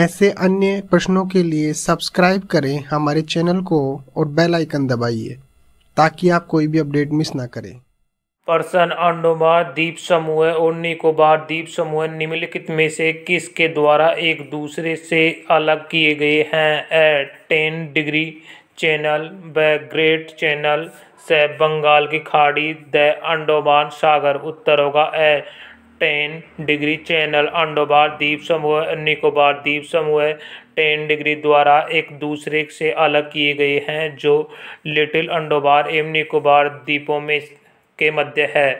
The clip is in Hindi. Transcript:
ऐसे अन्य प्रश्नों के लिए सब्सक्राइब करें हमारे चैनल को और बेल आइकन दबाइए ताकि आप कोई भी अपडेट मिस ना करें पर्सन अंडोबार द्वीप समूह और निकोबार द्वीप समूह निम्नलिखित में से किसके द्वारा एक दूसरे से अलग किए गए हैं ए टेन डिग्री चैनल व ग्रेट चैनल से बंगाल की खाड़ी द अंडोमान सागर उत्तर होगा ए टेन डिग्री चैनल अंडोबार द्वीप समूह निकोबार द्वीप समूह टेन डिग्री द्वारा एक दूसरे से अलग किए गए हैं जो लिटिल अंडोबार एवं निकोबार द्वीपों में के मध्य है